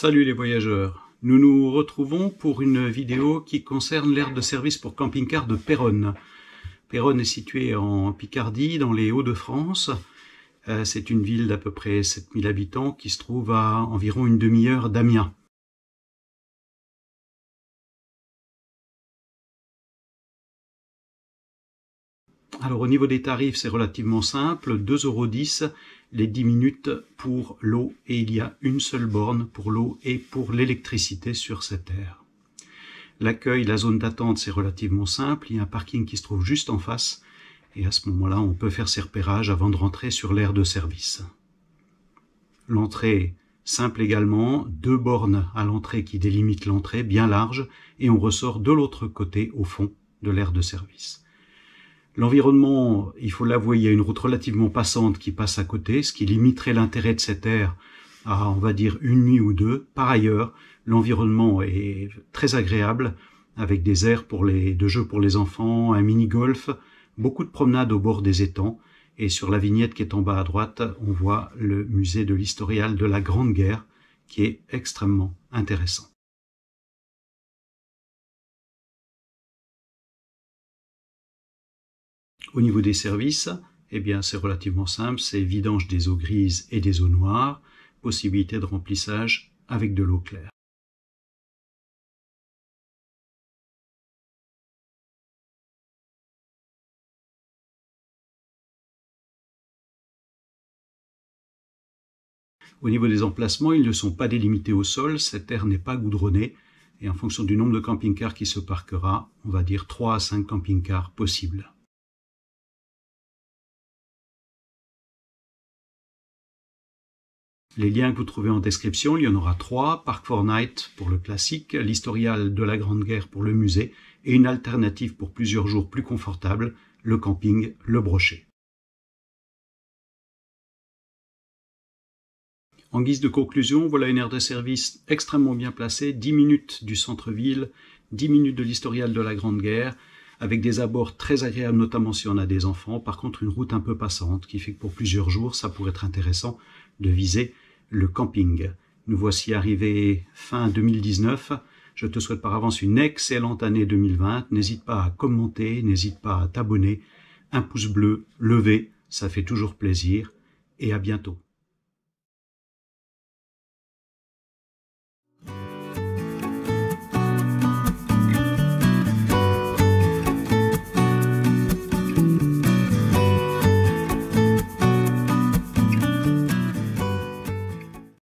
Salut les voyageurs Nous nous retrouvons pour une vidéo qui concerne l'aire de service pour camping-car de Péronne. Péronne est située en Picardie, dans les Hauts-de-France. Euh, c'est une ville d'à peu près 7000 habitants qui se trouve à environ une demi-heure d'Amiens. Alors au niveau des tarifs, c'est relativement simple, 2,10€ les 10 minutes pour l'eau et il y a une seule borne pour l'eau et pour l'électricité sur cette aire. L'accueil, la zone d'attente, c'est relativement simple. Il y a un parking qui se trouve juste en face et à ce moment-là, on peut faire ses repérages avant de rentrer sur l'aire de service. L'entrée, simple également, deux bornes à l'entrée qui délimitent l'entrée, bien large, et on ressort de l'autre côté, au fond, de l'aire de service. L'environnement, il faut l'avouer, il y a une route relativement passante qui passe à côté, ce qui limiterait l'intérêt de cette aire à, on va dire, une nuit ou deux. Par ailleurs, l'environnement est très agréable, avec des aires pour les, de jeux pour les enfants, un mini-golf, beaucoup de promenades au bord des étangs, et sur la vignette qui est en bas à droite, on voit le musée de l'historial de la Grande Guerre, qui est extrêmement intéressant. Au niveau des services, eh bien, c'est relativement simple, c'est vidange des eaux grises et des eaux noires, possibilité de remplissage avec de l'eau claire. Au niveau des emplacements, ils ne sont pas délimités au sol, cette terre n'est pas goudronnée, et en fonction du nombre de camping-cars qui se parquera, on va dire 3 à 5 camping-cars possibles. Les liens que vous trouvez en description, il y en aura trois, Park Fortnite pour le classique, l'historial de la Grande Guerre pour le musée et une alternative pour plusieurs jours plus confortable, le camping Le Brochet. En guise de conclusion, voilà une aire de service extrêmement bien placée, 10 minutes du centre-ville, 10 minutes de l'historial de la Grande Guerre, avec des abords très agréables, notamment si on a des enfants. Par contre, une route un peu passante, qui fait que pour plusieurs jours, ça pourrait être intéressant de viser le camping. Nous voici arrivés fin 2019. Je te souhaite par avance une excellente année 2020. N'hésite pas à commenter, n'hésite pas à t'abonner. Un pouce bleu levez, ça fait toujours plaisir. Et à bientôt.